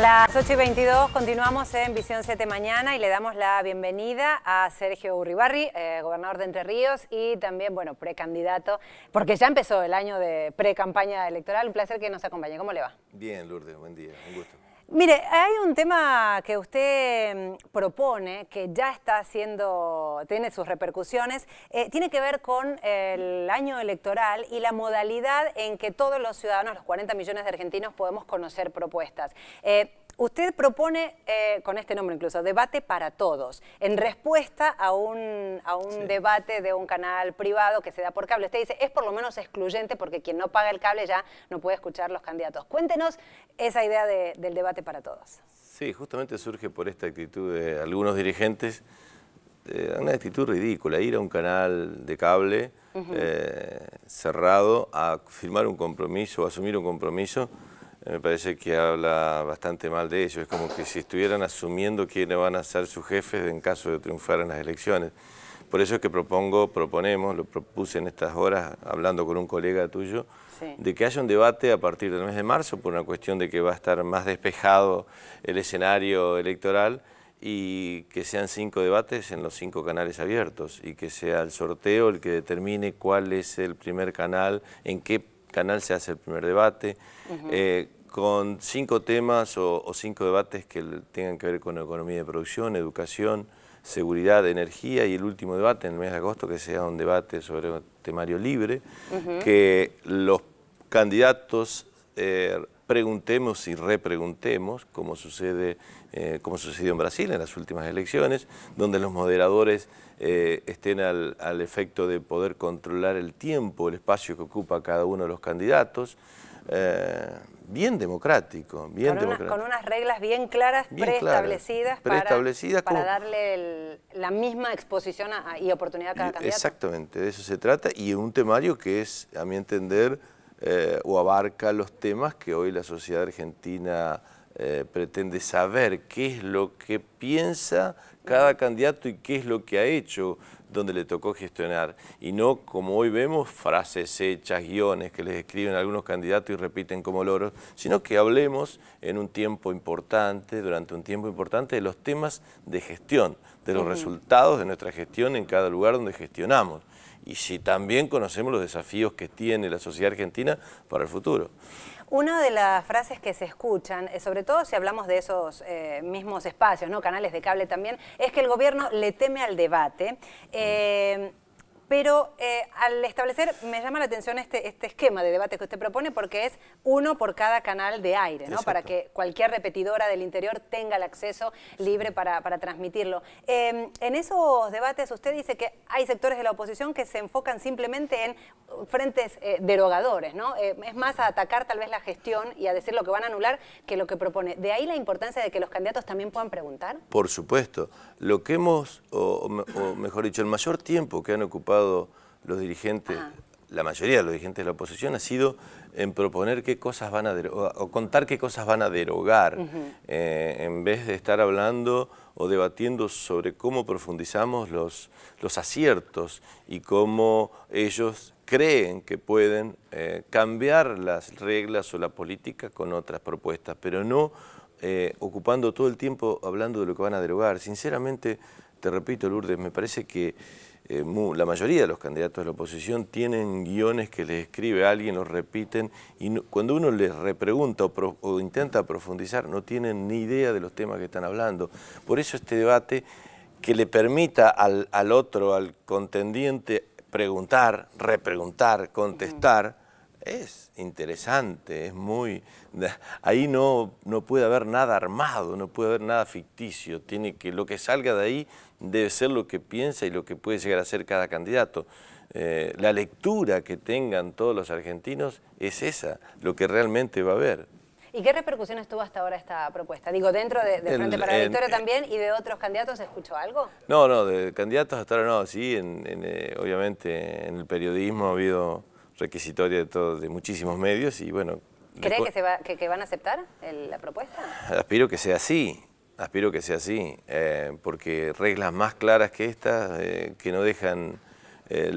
A las 8 y 22 continuamos en Visión 7 Mañana y le damos la bienvenida a Sergio Urribarri, eh, gobernador de Entre Ríos y también, bueno, precandidato, porque ya empezó el año de pre-campaña electoral. Un placer que nos acompañe. ¿Cómo le va? Bien, Lourdes, buen día, un gusto. Mire, hay un tema que usted mm, propone, que ya está haciendo, tiene sus repercusiones, eh, tiene que ver con el año electoral y la modalidad en que todos los ciudadanos, los 40 millones de argentinos, podemos conocer propuestas. Eh, Usted propone, eh, con este nombre incluso, debate para todos, en respuesta a un, a un debate de un canal privado que se da por cable. Usted dice, es por lo menos excluyente porque quien no paga el cable ya no puede escuchar los candidatos. Cuéntenos esa idea del debate para todos. Sí, justamente surge por esta actitud de algunos dirigentes, una actitud ridícula, ir a un canal de cable eh, cerrado a firmar un compromiso, o asumir un compromiso me parece que habla bastante mal de ellos. Es como que si estuvieran asumiendo quiénes van a ser sus jefes en caso de triunfar en las elecciones. Por eso es que propongo, proponemos, lo propuse en estas horas, hablando con un colega tuyo, de que haya un debate a partir del mes de marzo por una cuestión de que va a estar más despejado el escenario electoral y que sean cinco debates en los cinco canales abiertos y que sea el sorteo el que determine cuál es el primer canal, en qué canal se hace el primer debate, eh, con cinco temas o, cinco debates que tengan que ver con economía de producción, educación, seguridad, energía y el último debate en el mes de agosto que sea un debate sobre un temario libre, que los candidatos... Eh, preguntemos y repreguntemos, como, sucede, eh, como sucedió en Brasil en las últimas elecciones, donde los moderadores eh, estén al, al, efecto de poder controlar el tiempo, el espacio que ocupa cada uno de los candidatos. Eh, bien democrático, bien con democrático. con unas reglas bien claras, preestablecidas, para, darle la misma exposición y oportunidad a cada candidato. Exactamente, de eso se trata y un temario que es, a mi entender, eh, o abarca los temas que hoy la sociedad argentina eh, pretende saber, qué es lo que piensa cada candidato y qué es lo que ha hecho donde le tocó gestionar. Y no, como hoy vemos, frases hechas, guiones que les escriben algunos candidatos y repiten como loros, sino que hablemos en un tiempo importante, durante un tiempo importante, de los temas de gestión, de los resultados de nuestra gestión en cada lugar donde gestionamos y si también conocemos los desafíos que tiene la sociedad argentina para el futuro. Una de las frases que se escuchan, eh, sobre todo si hablamos de esos eh, mismos espacios, ¿no? canales de cable también, es que el gobierno le teme al debate. Eh, pero eh, al establecer, me llama la atención este, este, esquema de debate que usted propone porque es uno por cada canal de aire, ¿no? Para que cualquier repetidora del interior tenga el acceso libre para, transmitirlo. Em, en esos debates usted dice que hay sectores de la oposición que se enfocan simplemente en frentes eh, derogadores, ¿no? Eh, es más a atacar tal vez la gestión y a decir lo que van a anular que lo que propone. De ahí la importancia de que los candidatos también puedan preguntar. Por supuesto. Lo que hemos, o mejor dicho, el mayor tiempo que han ocupado los dirigentes, la mayoría de los dirigentes de la oposición, ha sido en proponer qué cosas van a derogar, o contar qué cosas van a derogar, eh, en vez de estar hablando o debatiendo sobre cómo profundizamos los, los aciertos y cómo ellos creen que pueden eh, cambiar las reglas o la política con otras propuestas, pero no eh, ocupando todo el tiempo hablando de lo que van a derogar. Sinceramente, te repito, Lourdes, me parece que eh, la mayoría de los candidatos de la oposición tienen guiones que les escribe alguien, los repiten, y cuando uno les repregunta o, intenta profundizar, no tienen ni idea de los temas que están hablando. Por eso este debate que le permita al otro, al contendiente, preguntar, repreguntar, contestar, es interesante, es muy... Ahí no, no puede haber nada armado, no puede haber nada ficticio. Tiene que, lo que salga de ahí debe ser lo que piensa y lo que puede llegar a ser cada candidato. Eh, la lectura que tengan todos los argentinos es esa, lo que realmente va a haber. ¿Y qué repercusiones tuvo hasta ahora esta propuesta? Digo, dentro de, Frente para la Victoria eh, también y de otros candidatos, ¿escuchó algo? No, no, de candidatos hasta ahora no, sí, en, eh, obviamente en el periodismo ha habido requisitoria de, todo, de muchísimos medios y bueno... ¿Cree que, que, van a aceptar la propuesta? Aspiro que sea así, aspiro que sea así, eh, porque reglas más claras que estas, eh, que no dejan eh,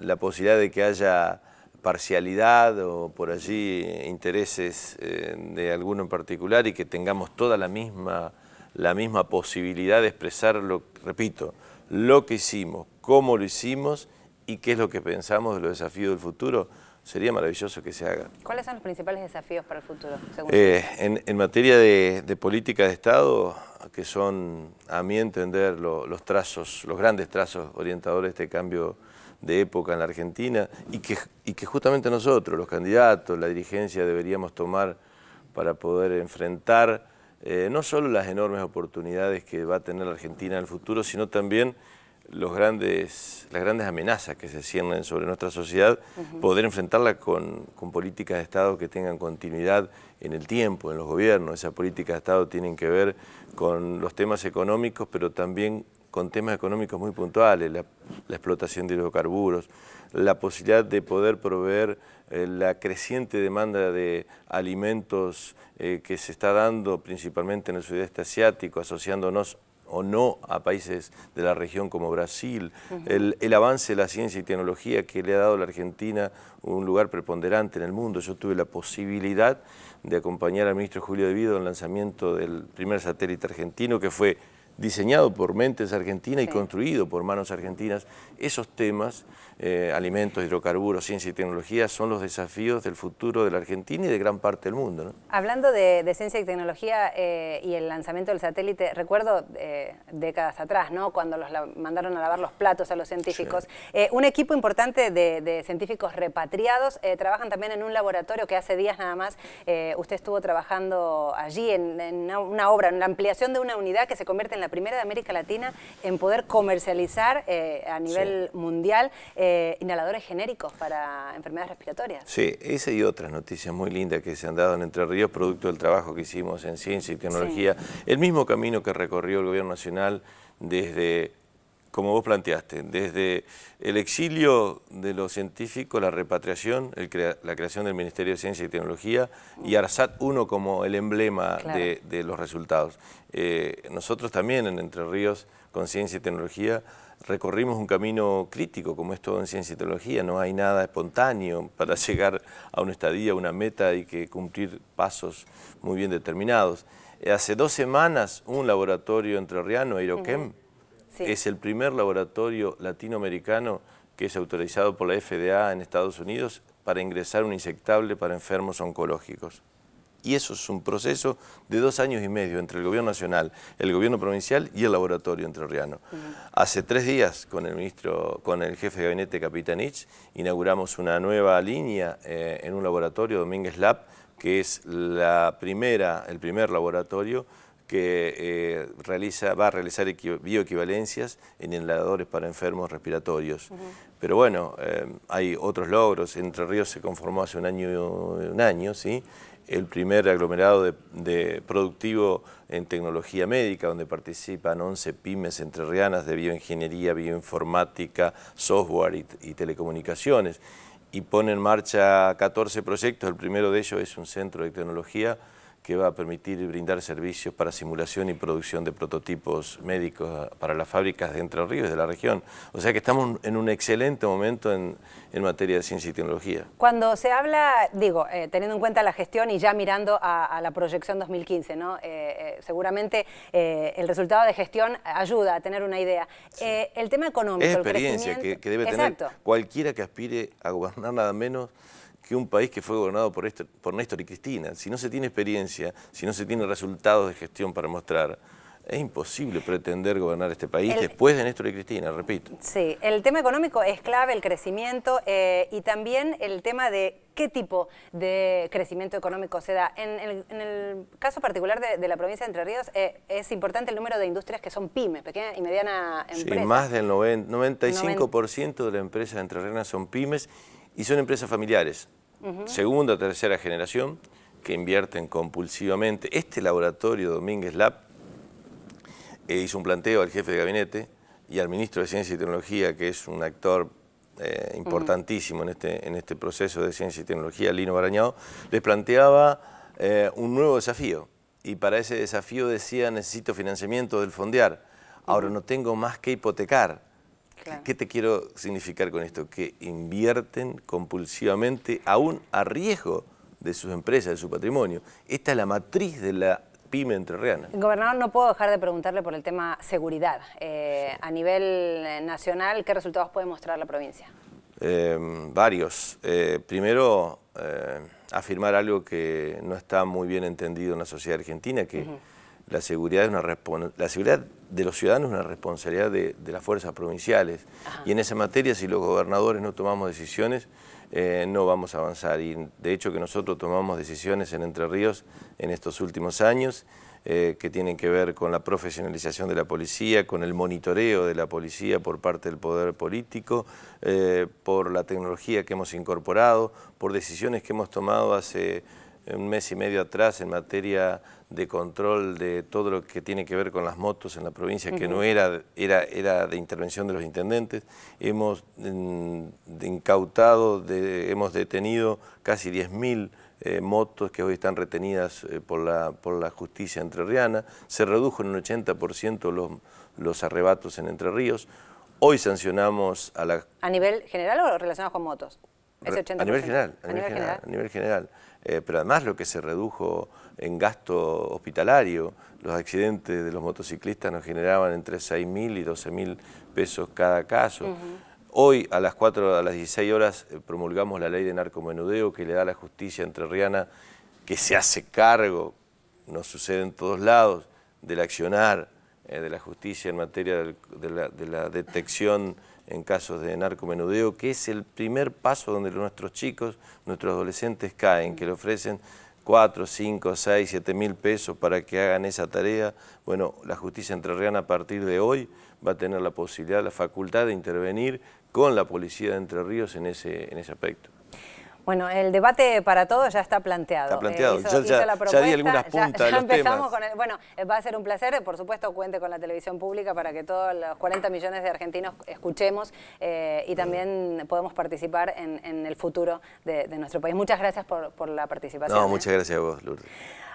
la, posibilidad de que haya parcialidad o por allí intereses de alguno en particular y que tengamos toda la misma, la misma posibilidad de expresar, repito, lo que hicimos, cómo lo hicimos y qué es lo que pensamos de los desafíos del futuro, sería maravilloso que se haga. ¿Cuáles son los principales desafíos para el futuro? Eh, en, materia de, política de Estado, que son, a mi entender, los trazos, los grandes trazos orientadores de este cambio de época en la Argentina, y que, y que justamente nosotros, los candidatos, la dirigencia, deberíamos tomar para poder enfrentar eh, no solo las enormes oportunidades que va a tener la Argentina en el futuro, sino también grandes, las grandes amenazas que se ciernen sobre nuestra sociedad, poder enfrentarla con, políticas de Estado que tengan continuidad en el tiempo, en los gobiernos. Esas políticas de Estado tienen que ver con los temas económicos, pero también con temas económicos muy puntuales, la, explotación de hidrocarburos, la posibilidad de poder proveer eh, la creciente demanda de alimentos eh, que se está dando principalmente en el sudeste asiático, asociándonos o no a países de la región como Brasil, el, el, avance de la ciencia y tecnología que le ha dado a la Argentina un lugar preponderante en el mundo. Yo tuve la posibilidad de acompañar al ministro Julio De Vido en el lanzamiento del primer satélite argentino que fue diseñado por mentes argentinas y construido por manos argentinas. Esos temas, eh, alimentos, hidrocarburos, ciencia y tecnología, son los desafíos del futuro de la Argentina y de gran parte del mundo. Hablando de, ciencia y tecnología eh, y el lanzamiento del satélite, recuerdo eh, décadas atrás, ¿no? cuando los mandaron a lavar los platos a los científicos, un equipo importante de, científicos repatriados trabajan también en un laboratorio que hace días nada más usted estuvo trabajando allí en una obra, en la ampliación de una unidad que se convierte en la primera de América Latina en poder comercializar eh, a nivel mundial eh, inhaladores genéricos para enfermedades respiratorias. Sí, esa y otras noticias muy lindas que se han dado en Entre Ríos, producto del trabajo que hicimos en ciencia y tecnología. El mismo camino que recorrió el Gobierno Nacional desde como vos planteaste, desde el exilio de los científicos, la repatriación, la creación del Ministerio de Ciencia y Tecnología y ARSAT 1 como el emblema de, los resultados. Eh, nosotros también en Entre Ríos, con Ciencia y Tecnología, recorrimos un camino crítico, como es todo en Ciencia y Tecnología, no hay nada espontáneo para llegar a una estadía, a una meta, hay que cumplir pasos muy bien determinados. Eh, hace dos semanas, un laboratorio entrerriano, Aeroquem, es el primer laboratorio latinoamericano que es autorizado por la FDA en Estados Unidos para ingresar un insectable para enfermos oncológicos. Y eso es un proceso de dos años y medio entre el gobierno nacional, el gobierno provincial y el laboratorio entrerriano. Hace tres días con el con el jefe de gabinete Capitanich, inauguramos una nueva línea eh, en un laboratorio, Domínguez Lab, que es la el primer laboratorio que eh, realiza, va a realizar bioequivalencias en inhaladores para enfermos respiratorios. Pero bueno, eh, hay otros logros. Entre Ríos se conformó hace un año, un año ¿sí? el primer aglomerado de, productivo en tecnología médica, donde participan 11 pymes entrerrianas de bioingeniería, bioinformática, software y, y telecomunicaciones. Y pone en marcha 14 proyectos. El primero de ellos es un centro de tecnología que va a permitir brindar servicios para simulación y producción de prototipos médicos para las fábricas de Entre Ríos, de la región. O sea que estamos en un excelente momento en, materia de ciencia y tecnología. Cuando se habla, digo, eh, teniendo en cuenta la gestión y ya mirando a, la proyección 2015, ¿no? Eh, eh, seguramente el resultado de gestión ayuda a tener una idea. el tema económico, Es experiencia que, debe tener cualquiera que aspire a gobernar nada menos que un país que fue gobernado por, este, por Néstor y Cristina. Si no se tiene experiencia, si no se tiene resultados de gestión para mostrar, es imposible pretender gobernar este país después de Néstor y Cristina, repito. Sí, el tema económico es clave, el crecimiento eh, y también el tema de qué tipo de crecimiento económico se da. En, el caso particular de, la provincia de Entre Ríos, eh, es importante el número de industrias que son pymes, pequeña y mediana empresa. Sí, más del 90, 95% de las empresas Entre Ríos son pymes y son empresas familiares segunda o segunda, tercera generación, que invierten compulsivamente. Este laboratorio, Domínguez Lab, eh, hizo un planteo al jefe de gabinete y al ministro de Ciencia y Tecnología, que es un actor eh, importantísimo en, este, en este proceso de ciencia y tecnología, Lino Barañado, les planteaba eh, un nuevo desafío. Y para ese desafío decía, necesito financiamiento del fondear. Ahora no tengo más que hipotecar ¿Qué te quiero significar con esto? Que invierten compulsivamente, aún a riesgo de sus empresas, de su patrimonio. Esta es la matriz de la pyme entrerriana. Gobernador, no puedo dejar de preguntarle por el tema seguridad. Eh, a nivel eh, nacional, ¿qué resultados puede mostrar la provincia? Em, varios. Eh, primero, afirmar algo que no está muy bien entendido en la sociedad argentina, que la seguridad, la de los ciudadanos es una responsabilidad de, las fuerzas provinciales. Y en esa materia, si los gobernadores no tomamos decisiones, eh, no vamos a avanzar. Y de hecho que nosotros tomamos decisiones en Entre Ríos en estos últimos años, eh, que tienen que ver con la profesionalización de la policía, con el monitoreo de la policía por parte del poder político, eh, por la tecnología que hemos incorporado, por decisiones que hemos tomado hace un mes y medio atrás en materia de control de todo lo que tiene que ver con las motos en la provincia, que no era, era, era de intervención de los intendentes. Hemos mm, incautado, hemos detenido casi 10.000 eh, motos que hoy están retenidas eh, por, la, por la justicia entrerriana. Se redujo en un 80% los, los arrebatos en Entre Ríos. Hoy sancionamos a la... ¿A nivel general o relacionados con motos? A nivel general. A, nivel, general, eh, pero además lo que se redujo en gasto hospitalario, los accidentes de los motociclistas nos generaban entre 6.000 y 12.000 pesos cada caso. Hoy a las 4, a las 16 horas eh, promulgamos la ley de narcomenudeo que le da la justicia entrerriana que se hace cargo, no sucede en todos lados, del accionar eh, de la justicia en materia de, la, de, la, detección en casos de narcomenudeo, que es el primer paso donde nuestros chicos, nuestros adolescentes caen, que le ofrecen 4, 5, 6, siete mil pesos para que hagan esa tarea. Bueno, la justicia entrerriana a partir de hoy va a tener la posibilidad, la facultad de intervenir con la policía de Entre Ríos en ese, en ese aspecto. Bueno, el debate para todos ya está planteado. Está eh, planteado. ya, di algunas puntas empezamos Con el, bueno, eh, va a ser un placer. Por supuesto, cuente con la televisión pública para que todos los 40 millones de argentinos escuchemos eh, y también podamos participar en, el futuro de, nuestro país. Muchas gracias por, por la participación. No, muchas gracias a vos, Lourdes.